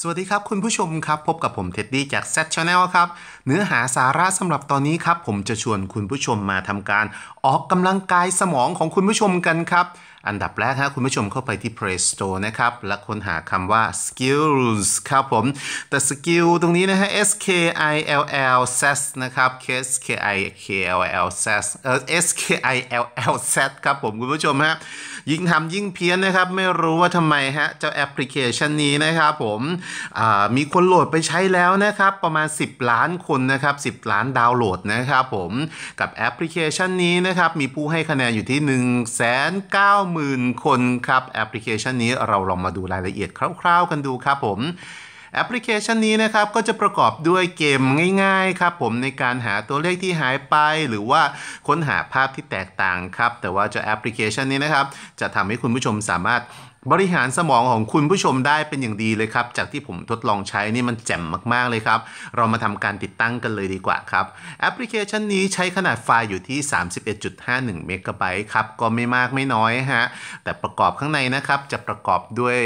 สวัสดีครับคุณผู้ชมครับพบกับผมเท็ดดี้จาก Z Channel ครับเนื้อหาสาระสำหรับตอนนี้ครับ ผมจะชวนคุณผู้ชมมาทำการออกกำลังกายสมองของคุณผู้ชมกันครับอันดับแรก้ะคุณผู้ชมเข้าไปที่ Play Store นะครับ และค้นหาคำว่า skills ครับผมแต่ skill ตรงนี้นะฮะ s k i l l s s นะครับ s k i k l l s s k i l l s ครับผมคุณผู้ชมฮะ ยิ่งทำยิ่งเพี้ยนนะครับ ไม่รู้ว่าทำไมฮะเจ้าแอปพลิเคชันนี้นะครับผมมีคนโหลดไปใช้แล้วนะครับ ประมาณ 10 ล้านคนนะครับ 10 ล้านดาวน์โหลดนะครับผม กับแอปพลิเคชันนี้นะครับ มีผู้ให้คะแนนอยู่ที่ 1 9 0 0 0 20,000คนครับแอปพลิเคชันนี้เราลองมาดูรายละเอียดคร่าวๆกันดูครับผมแอปพลิเคชันนี้นะครับก็จะประกอบด้วยเกมง่ายๆครับผมในการหาตัวเลขที่หายไป หรือว่าค้นหาภาพที่แตกต่างครับแต่ว่าจะแอปพลิเคชันนี้นะครับจะทำให้คุณผู้ชมสามารถบริหารสมองของคุณผู้ชมได้เป็นอย่างดีเลยครับ จากที่ผมทดลองใช้นี่มันแจ่มมาก ๆเลยครับเรามาทำการติดตั้งกันเลยดีกว่าครับ แอปพลิเคชันนี้ใช้ขนาดไฟล์อยู่ที่ 31.51เมกะไบต์ครับ ก็ไม่มากไม่น้อยฮะแต่ประกอบข้างในนะครับ จะประกอบด้วย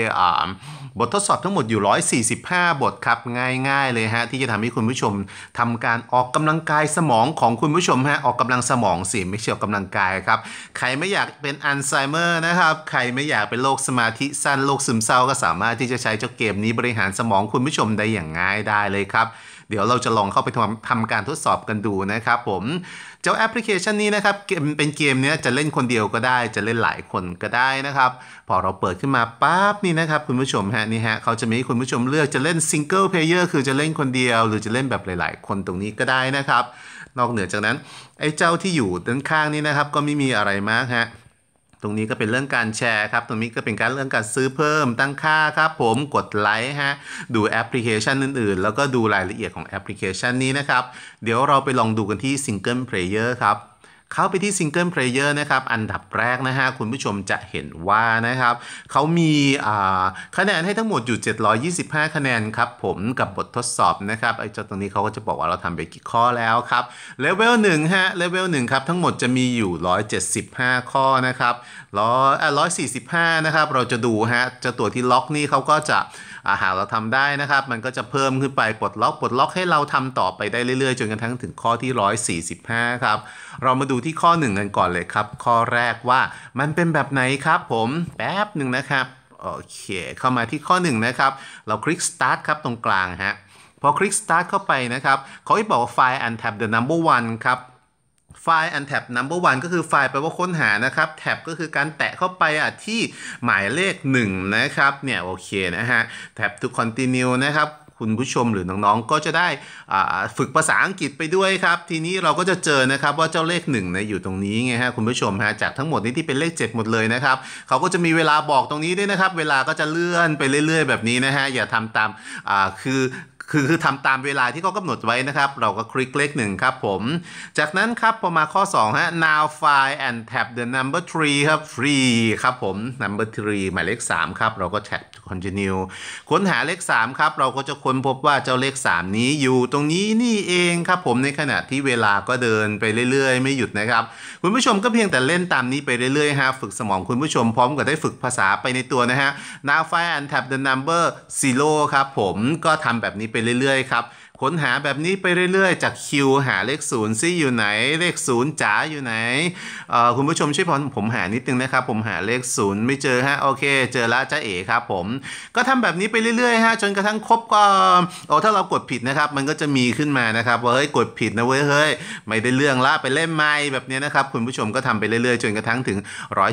บททดสอบทั้งหมดอยู่ 145 บทครับ ง่าย ๆ เลยฮะที่จะทำให้คุณผู้ชมทำการออกกำลังกายสมองของคุณผู้ชมฮะออกกำลังสมองสิไม่เช่ยวกกำลังกายครับใครไม่อยากเป็นอัลไซเมอร์นะครับใครไม่อยากเป็นโรคสมาธิสั้นโรคซึมเศร้าก็สามารถที่จะใช้เจ้าเกมนี้บริหารสมองคุณผู้ชมได้อย่างง่ายได้เลยครับ เดี๋ยวเราจะลองเข้าไปทำทำการทดสอบกันดูนะครับ ผมเจ้าแอปพลิเคชันนี้นะครับ เป็นเกมเนี้ยจะเล่นคนเดียวก็ได้ จะเล่นหลายคนก็ได้นะครับ พอเราเปิดขึ้นมาปั๊บนี่นะครับ คุณผู้ชมฮะนี่ฮะเขาจะมีคุณผู้ชมเลือกจะเล่นซิงเกิลเพลเยอร์คือจะเล่นคนเดียว หรือจะเล่นแบบหลายๆคนตรงนี้ก็ได้นะครับ นอกเหนือจากนั้นไอ้เจ้าที่อยู่ด้านข้างนี้นะครับ ก็ไม่มีอะไรมากฮะตรงนี้ก็เป็นเรื่องการแชร์ครับ ตรงนี้ก็เป็นการเรื่องการซื้อเพิ่มตั้งค่าครับผมกดไลค์ฮะดูแอปพลิเคชันอื่นๆ แล้วก็ดูรายละเอียดของแอปพลิเคชันนี้นะครับ เดี๋ยวเราไปลองดูกันที่ Single Player ครับเข้าไปที่ซิงเกิลเพลเยอร์นะครับ อันดับแรกนะฮะคุณผู้ชมจะเห็นว่านะครับ เขามีคะแนนให้ทั้งหมดอยู่ 725 คะแนนครับ ผมกับบททดสอบนะครับไอ้เจ้าตรงนี้เขาก็จะบอกว่าเราทำไปกี่ข้อแล้วครับ เลเวล1ฮะเลเวล1ครับ ทั้งหมดจะมีอยู่ 175 ข้อนะครับร้อยร้อยสี่สิบห้านะครับ เราจะดูฮะจะตัวที่ล็อกนี่เขาก็จะอาหารเราทำได้นะครับมันก็จะเพิ่มขึ้นไปปลดล็อกปลดล็อกให้เราทำต่อไปได้เรื่อยๆจนกระทั่งถึงข้อที่ 145 ครับ เรามาดูที่ข้อ1กันก่อนเลยครับ ข้อแรกว่ามันเป็นแบบไหนครับผม แป๊บหนึ่งนะครับ โอเค เข้ามาที่ข้อ1นะครับ เราคลิก start ครับตรงกลางฮะ พอคลิก start เข้าไปนะครับเขาให้บอกว่าไฟล์ untab the number one ครับไฟล์ untab number one ก็คือไฟล์แปลว่าค้นหานะครับแท็บก็คือการแตะเข้าไปอ่ะที่หมายเลข1นะครับเนี่ยโอเคนะฮะแท็บ to continue นะครับคุณผู้ชมหรือน้องๆก็จะได้ฝึกภาษาอังกฤษไปด้วยครับ ทีนี้เราก็จะเจอนะครับว่าเจ้าเลขหนึ่งอยู่ตรงนี้ไงฮะคุณผู้ชมฮะจากทั้งหมดนี้ที่เป็นเลข 7 หมดเลยนะครับเขาก็จะมีเวลาบอกตรงนี้ด้วยนะครับ เวลาก็จะเลื่อนไปเรื่อย ๆแบบนี้นะฮะอย่าทำตามคือคือคือทำตามเวลาที่เขากำหนดไว้นะครับ เราก็คลิกเลขหนึ่งครับผม จากนั้นครับ พอมาข้อ2ฮะ now find and t a p the number three ครับ free ครับผม number three หมายเลข 3 ครับ เราก็ tab continue ค้นหาเลข 3 ครับ เราก็จะค้นพบว่าเจ้าเลข 3 นี้อยู่ตรงนี้นี่เองครับผมในขณะที่เวลาก็เดินไปเรื่อยๆ ไม่หยุดนะครับ คุณผู้ชมก็เพียงแต่เล่นตามนี้ไปเรื่อยๆฮะฝึกสมองคุณผู้ชมพร้อมกับได้ฝึกภาษาไปในตัวนะฮะ now find and t a p the number zero ครับผมก็ทำแบบนี้ไปเรื่อย ๆ ครับค้นหาแบบนี้ไปเรื่อยๆ จากคิวหาเลขศูนย์ซีอยู่ไหนเลขศูนย์จ๋าอยู่ไหนคุณผู้ชมช่วยผมหานิดนึงนะครับ ผมหาเลขศูนย์ไม่เจอฮะโอเคเจอละจ้าเอ๋ครับผมก็ทำแบบนี้ไปเรื่อยๆฮะจนกระทั่งครบก็โอ้ถ้าเรากดผิดนะครับมันก็จะมีขึ้นมานะครับ ว่าเฮ้ยกดผิดนะเว้ยเฮ้ยไม่ได้เรื่องละไปเล่นไม่แบบนี้นะครับคุณผู้ชมก็ทำไปเรื่อยๆ จนกระทั่งถึง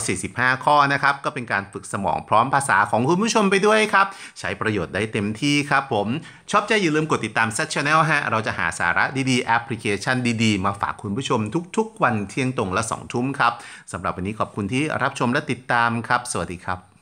145 ข้อนะครับก็เป็นการฝึกสมองพร้อมภาษาของคุณผู้ชมไปด้วยครับใช้ประโยชน์ได้เต็มที่ครับผมชอบใจอย่าลืมกดติดตามซั Channel ฮะเราจะหาสาระดีๆ แอปพลิเคชันดี ๆ มาฝากคุณผู้ชมทุก ๆ วันเที่ยงตรงและ 2 ทุ่มครับ สำหรับวันนี้ขอบคุณที่รับชมและติดตามครับ สวัสดีครับ